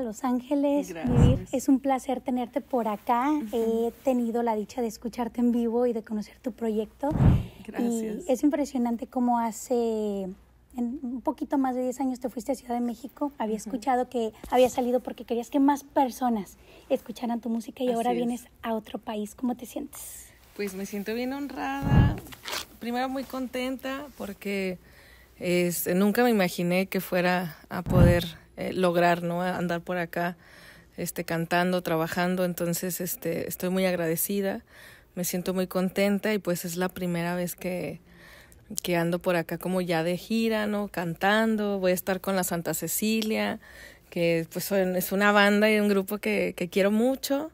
Los Ángeles, Es un placer tenerte por acá. He tenido la dicha de escucharte en vivo y de conocer tu proyecto. Gracias. Y es impresionante cómo hace un poquito más de 10 años te fuiste a Ciudad de México, había escuchado que había salido porque querías que más personas escucharan tu música y ahora vienes a otro país. ¿Cómo te sientes? Pues me siento bien honrada, primero muy contenta porque este, nunca me imaginé que fuera a poder eh, lograr, ¿no? Andar por acá este, cantando, trabajando. Entonces, este, estoy muy agradecida, me siento muy contenta y pues es la primera vez que, que ando por acá como ya de gira, ¿no? Cantando, voy a estar con la Santa Cecilia, que pues es una banda y un grupo que quiero mucho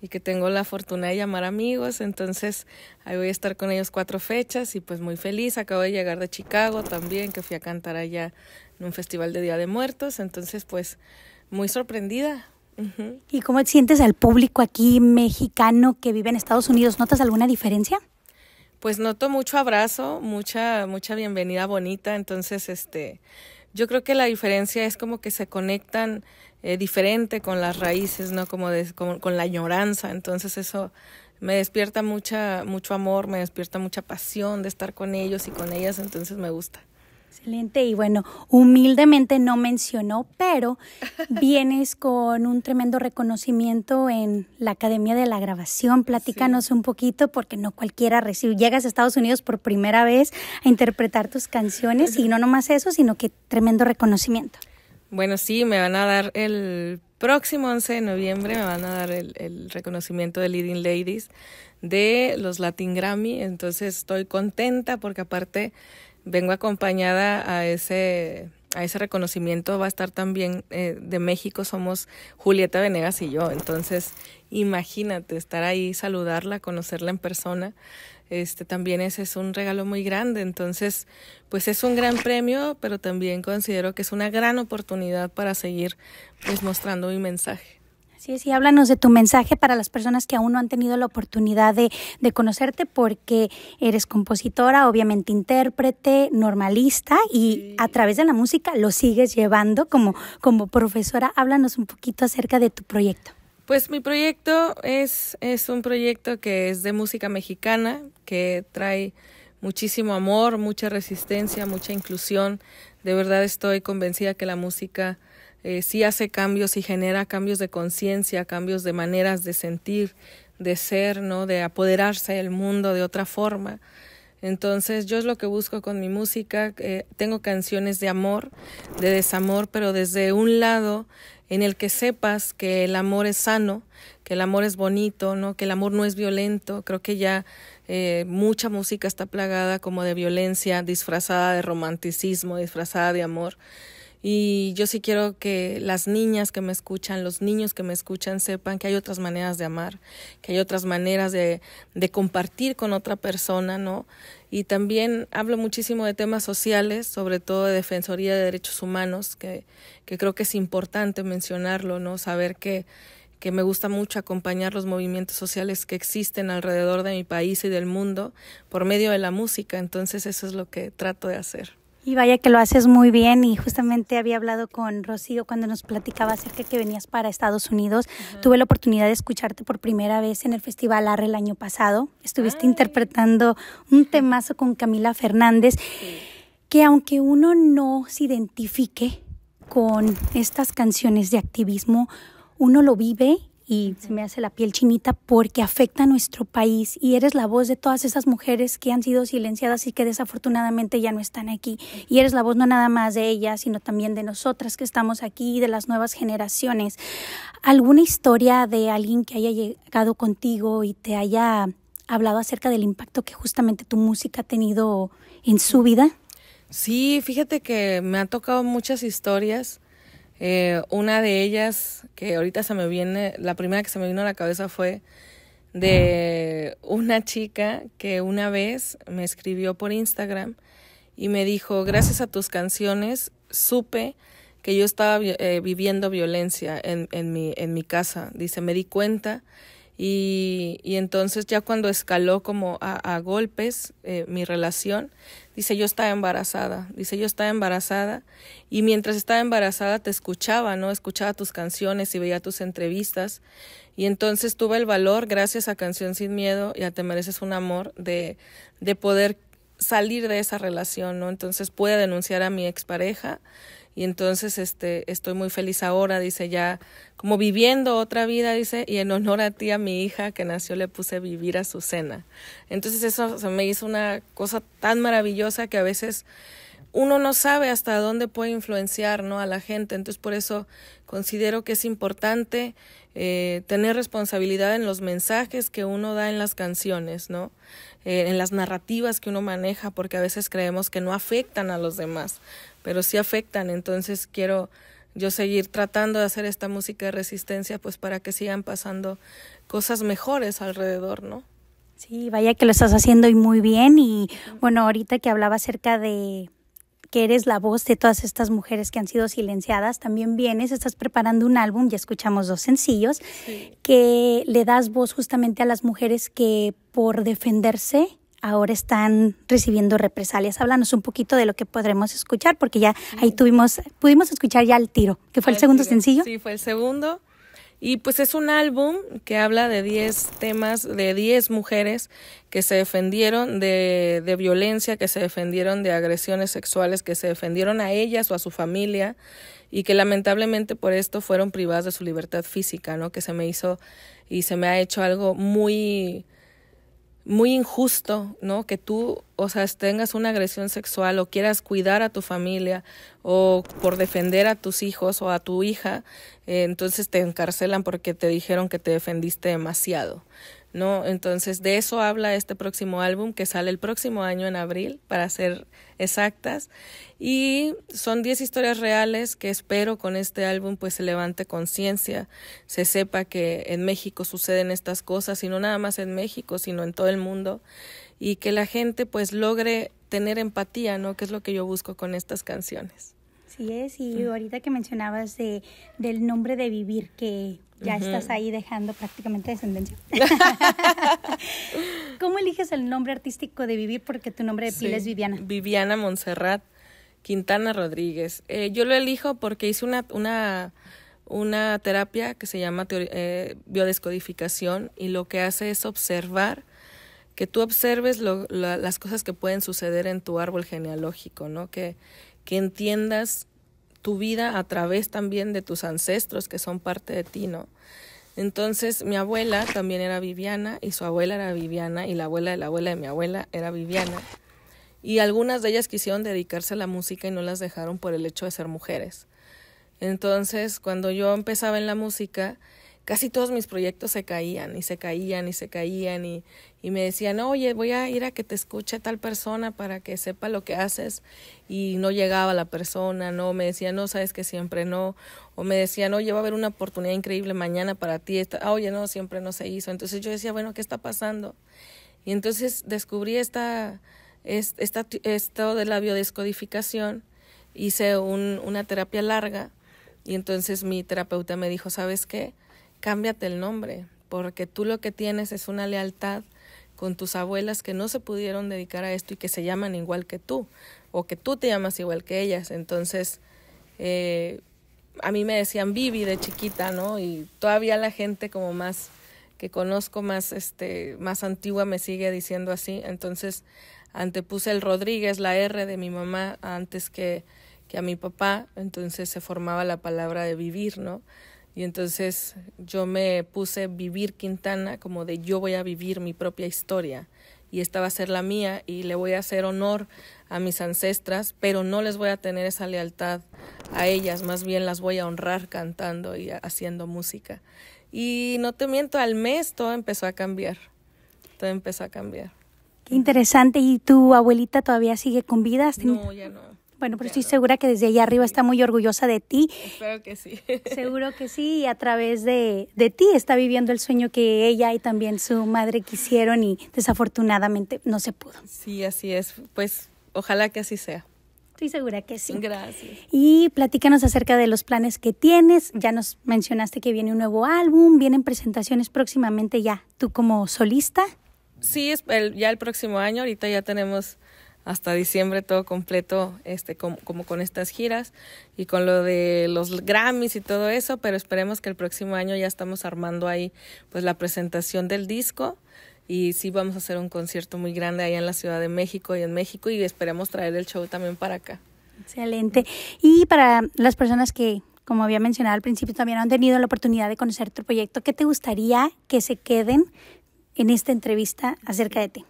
y que tengo la fortuna de llamar amigos, entonces ahí voy a estar con ellos cuatro fechas y pues muy feliz, acabo de llegar de Chicago también, que fui a cantar allá en un festival de Día de Muertos, entonces pues muy sorprendida. ¿Y cómo sientes al público aquí mexicano que vive en Estados Unidos? ¿Notas alguna diferencia? Pues noto mucho abrazo, mucha mucha bienvenida bonita, entonces este yo creo que la diferencia es como que se conectan eh, diferente con las raíces, ¿no? Como, con la añoranza. Entonces eso me despierta mucha, mucho amor, me despierta mucha pasión de estar con ellos y con ellas, entonces me gusta. Excelente y bueno, humildemente no mencionó, pero vienes con un tremendo reconocimiento en la Academia de la Grabación. Platícanos un poquito porque no cualquiera recibe. Llegas a Estados Unidos por primera vez a interpretar tus canciones y no nomás eso, sino que tremendo reconocimiento. Bueno, sí, me van a dar el próximo 11 de noviembre, me van a dar el, el reconocimiento de Leading Ladies de los Latin Grammy, entonces estoy contenta porque aparte vengo acompañada a ese a ese reconocimiento va a estar también eh, de México, somos Julieta Venegas y yo. Entonces, imagínate estar ahí, saludarla, conocerla en persona. Este también ese es un regalo muy grande. Entonces, pues es un gran premio, pero también considero que es una gran oportunidad para seguir pues mostrando mi mensaje. Sí, sí, háblanos de tu mensaje para las personas que aún no han tenido la oportunidad de, de conocerte porque eres compositora, obviamente intérprete, normalista y a través de la música lo sigues llevando como, como profesora. Háblanos un poquito acerca de tu proyecto. Pues mi proyecto es, es un proyecto que es de música mexicana, que trae muchísimo amor, mucha resistencia, mucha inclusión. De verdad estoy convencida que la música si eh, sí hace cambios y genera cambios de conciencia, cambios de maneras de sentir, de ser, ¿no? De apoderarse del mundo de otra forma. Entonces yo es lo que busco con mi música. tengo canciones de amor, de desamor, pero desde un lado en el que sepas que el amor es sano, que el amor es bonito, ¿no? que el amor no es violento. Creo que ya eh, mucha música está plagada como de violencia, disfrazada de romanticismo, disfrazada de amor. Y yo sí quiero que las niñas que me escuchan, los niños que me escuchan, sepan que hay otras maneras de amar, que hay otras maneras de, compartir con otra persona, ¿no? Y también hablo muchísimo de temas sociales, sobre todo de Defensoría de Derechos Humanos, que, que creo que es importante mencionarlo, ¿no? Saber que que me gusta mucho acompañar los movimientos sociales que existen alrededor de mi país y del mundo por medio de la música. Entonces eso es lo que trato de hacer. Y vaya que lo haces muy bien y justamente había hablado con Rocío cuando nos platicaba acerca de que venías para Estados Unidos. Tuve la oportunidad de escucharte por primera vez en el Festival Arre el año pasado. Estuviste interpretando un temazo con Camila Fernández que aunque uno no se identifique con estas canciones de activismo, uno lo vive y se me hace la piel chinita porque afecta a nuestro país y eres la voz de todas esas mujeres que han sido silenciadas y que desafortunadamente ya no están aquí. Y eres la voz no nada más de ellas, sino también de nosotras que estamos aquí y de las nuevas generaciones. ¿Alguna historia de alguien que haya llegado contigo y te haya hablado acerca del impacto que justamente tu música ha tenido en su vida? Sí, fíjate que me han tocado muchas historias. Eh, una de ellas, que ahorita se me viene, la primera que se me vino a la cabeza fue de una chica que una vez me escribió por Instagram y me dijo, gracias a tus canciones supe que yo estaba eh, viviendo violencia en, en, mi, en mi casa. Dice, me di cuenta y, y entonces ya cuando escaló como a, golpes eh, mi relación, dice yo estaba embarazada, dice yo estaba embarazada y mientras estaba embarazada te escuchaba, ¿no? Escuchaba tus canciones y veía tus entrevistas y entonces tuve el valor, gracias a Canción Sin Miedo y a Te Mereces un Amor, de, de poder salir de esa relación, ¿no? Entonces pude denunciar a mi expareja y entonces este, estoy muy feliz ahora, dice ya, como viviendo otra vida, dice, y en honor a ti, a mi hija que nació, le puse vivir a su cena. Entonces eso me hizo una cosa tan maravillosa que a veces uno no sabe hasta dónde puede influenciar ¿no? a la gente. Entonces por eso considero que es importante eh, tener responsabilidad en los mensajes que uno da en las canciones, ¿no? Eh, en las narrativas que uno maneja, porque a veces creemos que no afectan a los demás, pero sí afectan. Entonces quiero yo seguir tratando de hacer esta música de resistencia, pues para que sigan pasando cosas mejores alrededor, ¿no? Sí, vaya que lo estás haciendo y muy bien. Y bueno, ahorita que hablaba acerca de que eres la voz de todas estas mujeres que han sido silenciadas, también vienes, estás preparando un álbum, ya escuchamos dos sencillos, que le das voz justamente a las mujeres que por defenderse ahora están recibiendo represalias. Háblanos un poquito de lo que podremos escuchar, porque ya ahí tuvimos, pudimos escuchar ya El Tiro, que fue el, segundo sencillo. Sí, fue el segundo. Y pues es un álbum que habla de 10 temas, de 10 mujeres que se defendieron de, de, violencia, que se defendieron de agresiones sexuales, que se defendieron a ellas o a su familia y que lamentablemente por esto fueron privadas de su libertad física, ¿no? Que se me hizo y se me ha hecho algo muy, muy injusto, ¿no? Que tú, o sea, tengas una agresión sexual o quieras cuidar a tu familia o por defender a tus hijos o a tu hija, eh, entonces te encarcelan porque te dijeron que te defendiste demasiado. ¿no? Entonces, de eso habla este próximo álbum que sale el próximo año en abril, para ser exactas. Y son 10 historias reales que espero con este álbum pues se levante conciencia, se sepa que en México suceden estas cosas y no nada más en México, sino en todo el mundo y que la gente pues logre tener empatía, ¿no? Que es lo que yo busco con estas canciones. Así es, y mm. ahorita que mencionabas de, del nombre de vivir, que ya estás ahí dejando prácticamente descendencia. ¿Cómo eliges el nombre artístico de vivir? Porque tu nombre de pila es Viviana. Viviana Montserrat Quintana Rodríguez. Eh, yo lo elijo porque hice una, una, una terapia que se llama eh, biodescodificación y lo que hace es observar que tú observes lo, las cosas que pueden suceder en tu árbol genealógico, ¿no? Que, que entiendas tu vida a través también de tus ancestros que son parte de ti, ¿no? Entonces mi abuela también era Viviana y su abuela era Viviana y la abuela de la abuela de mi abuela era Viviana. Y algunas de ellas quisieron dedicarse a la música y no las dejaron por el hecho de ser mujeres. Entonces cuando yo empezaba en la música, casi todos mis proyectos se caían y se caían y se caían y, y me decían, oye, voy a ir a que te escuche tal persona para que sepa lo que haces y no llegaba la persona, no, me decían, no, sabes que siempre no, o me decían, oye, va a haber una oportunidad increíble mañana para ti, ah, oye, no, siempre no se hizo. Entonces yo decía, bueno, ¿qué está pasando? Y entonces descubrí esta, esta esto de la biodescodificación, hice un, una terapia larga y entonces mi terapeuta me dijo, ¿sabes qué? cámbiate el nombre, porque tú lo que tienes es una lealtad con tus abuelas que no se pudieron dedicar a esto y que se llaman igual que tú, o que tú te llamas igual que ellas. Entonces, eh, a mí me decían Vivi de chiquita, ¿no? Y todavía la gente como más que conozco más este más antigua me sigue diciendo así, entonces antepuse el Rodríguez, la R de mi mamá antes que que a mi papá, entonces se formaba la palabra de vivir, ¿no? Y entonces yo me puse vivir Quintana como de yo voy a vivir mi propia historia y esta va a ser la mía y le voy a hacer honor a mis ancestras, pero no les voy a tener esa lealtad a ellas, más bien las voy a honrar cantando y haciendo música. Y no te miento, al mes todo empezó a cambiar, todo empezó a cambiar. Qué interesante, ¿y tu abuelita todavía sigue con vida? No, ya no. Bueno, pero estoy segura que desde allá arriba está muy orgullosa de ti. Espero que sí. Seguro que sí, y a través de, de ti está viviendo el sueño que ella y también su madre quisieron y desafortunadamente no se pudo. Sí, así es. Pues ojalá que así sea. Estoy segura que sí. Gracias. Y platícanos acerca de los planes que tienes. Ya nos mencionaste que viene un nuevo álbum, vienen presentaciones próximamente ya. ¿Tú como solista? Sí, es ya el próximo año. Ahorita ya tenemos hasta diciembre todo completo, este, como, con estas giras y con lo de los Grammys y todo eso, pero esperemos que el próximo año ya estamos armando ahí pues la presentación del disco y sí vamos a hacer un concierto muy grande ahí en la Ciudad de México y en México y esperemos traer el show también para acá. Excelente. Y para las personas que, como había mencionado al principio, también han tenido la oportunidad de conocer tu proyecto, ¿qué te gustaría que se queden en esta entrevista acerca de ti?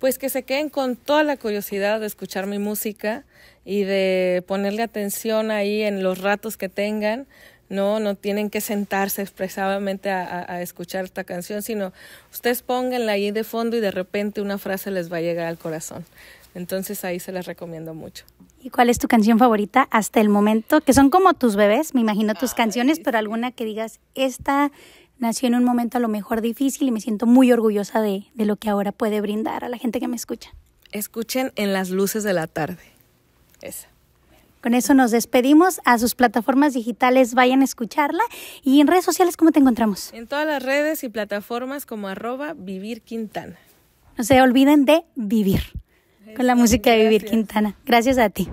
pues que se queden con toda la curiosidad de escuchar mi música y de ponerle atención ahí en los ratos que tengan. No, no tienen que sentarse expresamente a, escuchar esta canción, sino ustedes pónganla ahí de fondo y de repente una frase les va a llegar al corazón. Entonces ahí se las recomiendo mucho. ¿Y cuál es tu canción favorita hasta el momento? Que son como tus bebés, me imagino tus canciones, pero alguna que digas, esta nació en un momento a lo mejor difícil y me siento muy orgullosa de, lo que ahora puede brindar a la gente que me escucha. Escuchen en las luces de la tarde. Esa. Con eso nos despedimos. A sus plataformas digitales vayan a escucharla. Y en redes sociales, ¿cómo te encontramos? En todas las redes y plataformas como arroba Vivir Quintana. No se olviden de vivir. Con la música de Vivir Quintana. Gracias a ti.